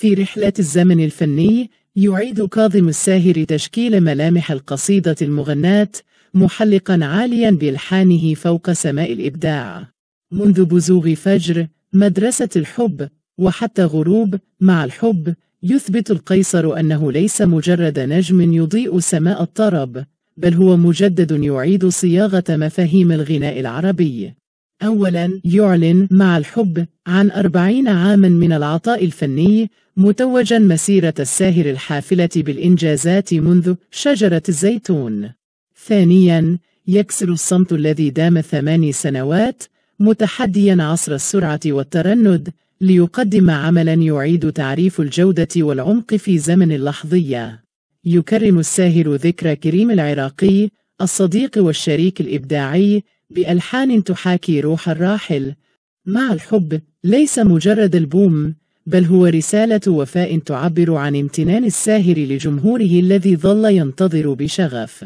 في رحلة الزمن الفني يعيد كاظم الساهر تشكيل ملامح القصيدة المغناة محلقا عاليا بإلحانه فوق سماء الإبداع منذ بزوغ فجر مدرسة الحب وحتى غروب مع الحب يثبت القيصر أنه ليس مجرد نجم يضيء سماء الطرب بل هو مجدد يعيد صياغة مفاهيم الغناء العربي أولا يعلن مع الحب عن أربعين عاما من العطاء الفني متوجا مسيرة الساهر الحافلة بالإنجازات منذ شجرة الزيتون ثانيا يكسر الصمت الذي دام ثماني سنوات متحديا عصر السرعة والترند ليقدم عملا يعيد تعريف الجودة والعمق في زمن اللحظية يكرم الساهر ذكرى كريم العراقي الصديق والشريك الإبداعي بألحان تحاكي روح الراحل مع الحب ليس مجرد البوم بل هو رسالة وفاء تعبر عن امتنان الساهر لجمهوره الذي ظل ينتظر بشغف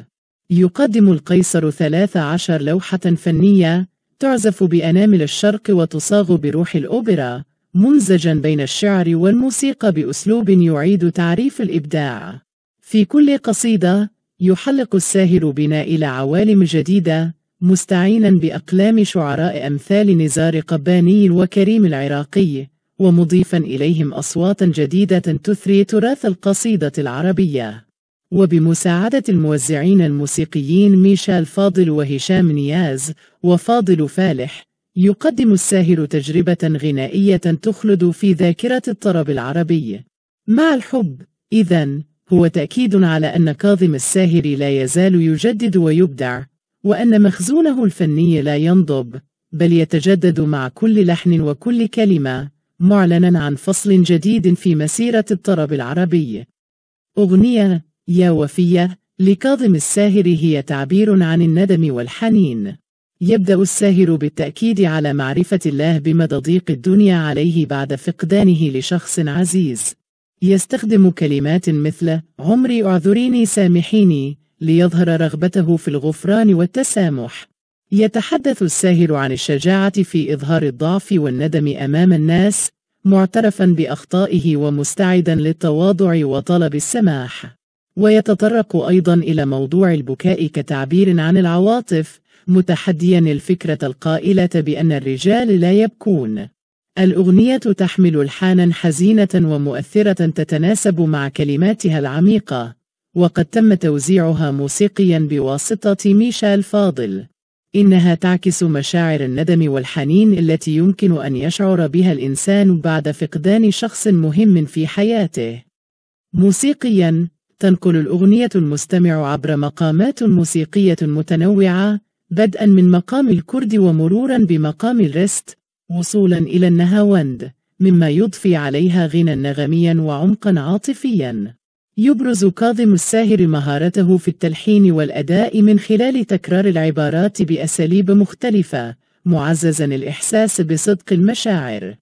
يقدم القيصر 13 لوحة فنية تعزف بأنامل الشرق وتصاغ بروح الأوبرا ممزجا بين الشعر والموسيقى بأسلوب يعيد تعريف الإبداع في كل قصيدة يحلق الساهر بنا إلى عوالم جديدة مستعينا بأقلام شعراء أمثال نزار قباني وكريم العراقي ومضيفا إليهم أصواتا جديدة تثري تراث القصيدة العربية وبمساعدة الموزعين الموسيقيين ميشال فاضل وهشام نياز وفاضل فالح يقدم الساهر تجربة غنائية تخلد في ذاكرة الطرب العربي مع الحب إذا هو تأكيد على أن كاظم الساهر لا يزال يجدد ويبدع وأن مخزونه الفني لا ينضب بل يتجدد مع كل لحن وكل كلمة معلنا عن فصل جديد في مسيرة الطرب العربي أغنية يا وفية لكاظم الساهر هي تعبير عن الندم والحنين يبدأ الساهر بالتأكيد على معرفة الله بمدى ضيق الدنيا عليه بعد فقدانه لشخص عزيز يستخدم كلمات مثل عمري أعذريني سامحيني ليظهر رغبته في الغفران والتسامح يتحدث الساهر عن الشجاعة في إظهار الضعف والندم أمام الناس معترفا بأخطائه ومستعدا للتواضع وطلب السماح ويتطرق أيضا إلى موضوع البكاء كتعبير عن العواطف متحديا الفكرة القائلة بأن الرجال لا يبكون الأغنية تحمل الحانا حزينة ومؤثرة تتناسب مع كلماتها العميقة وقد تم توزيعها موسيقيا بواسطة ميشال فاضل إنها تعكس مشاعر الندم والحنين التي يمكن أن يشعر بها الإنسان بعد فقدان شخص مهم في حياته موسيقياً تنقل الأغنية المستمع عبر مقامات موسيقية متنوعة بدءا من مقام الكرد ومرورا بمقام الرست وصولا إلى النهاوند مما يضفي عليها غنى نغميا وعمقا عاطفيا يبرز كاظم الساهر مهارته في التلحين والأداء من خلال تكرار العبارات بأساليب مختلفة معززا الإحساس بصدق المشاعر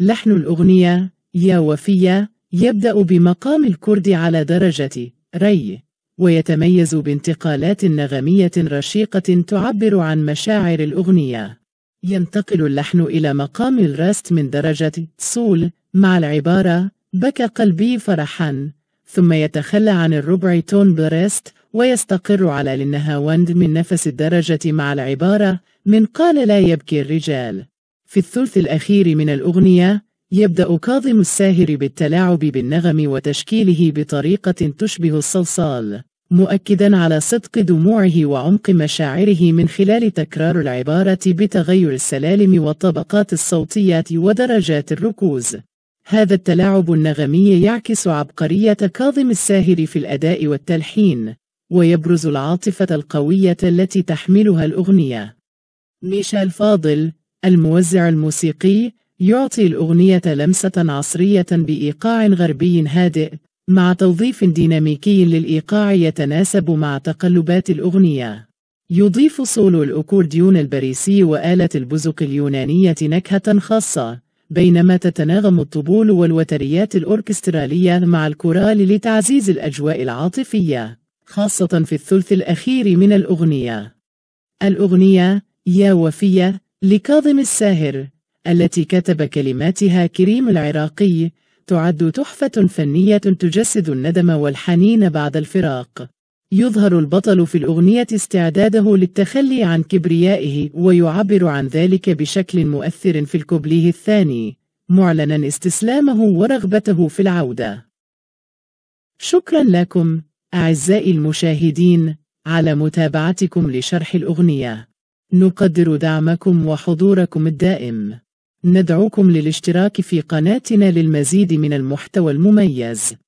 لحن الأغنية يا وفية يبدأ بمقام الكرد على درجة ري ويتميز بانتقالات نغمية رشيقة تعبر عن مشاعر الأغنية ينتقل اللحن إلى مقام الراست من درجة صول مع العبارة بكى قلبي فرحا ثم يتخلى عن الربع تون بريست ويستقر على للنهاوند من نفس الدرجة مع العبارة من قال لا يبكي الرجال في الثلث الأخير من الأغنية يبدأ كاظم الساهر بالتلاعب بالنغم وتشكيله بطريقة تشبه الصلصال مؤكدا على صدق دموعه وعمق مشاعره من خلال تكرار العبارة بتغير السلالم والطبقات الصوتية ودرجات الركوز هذا التلاعب النغمي يعكس عبقرية كاظم الساهر في الأداء والتلحين ويبرز العاطفة القوية التي تحملها الأغنية ميشيل فاضل الموزع الموسيقي يعطي الأغنية لمسة عصرية بإيقاع غربي هادئ مع توظيف ديناميكي للإيقاع يتناسب مع تقلبات الأغنية يضيف سولو الأكورديون الباريسي وآلة البزق اليونانية نكهة خاصة بينما تتناغم الطبول والوتريات الأوركسترالية مع الكورال لتعزيز الأجواء العاطفية خاصة في الثلث الأخير من الأغنية الأغنية يا وفية لكاظم الساهر التي كتب كلماتها كريم العراقي تعد تحفة فنية تجسد الندم والحنين بعد الفراق يظهر البطل في الأغنية استعداده للتخلي عن كبريائه ويعبر عن ذلك بشكل مؤثر في الكوبليه الثاني معلنا استسلامه ورغبته في العودة شكرا لكم أعزائي المشاهدين على متابعتكم لشرح الأغنية نقدر دعمكم وحضوركم الدائم ندعوكم للاشتراك في قناتنا للمزيد من المحتوى المميز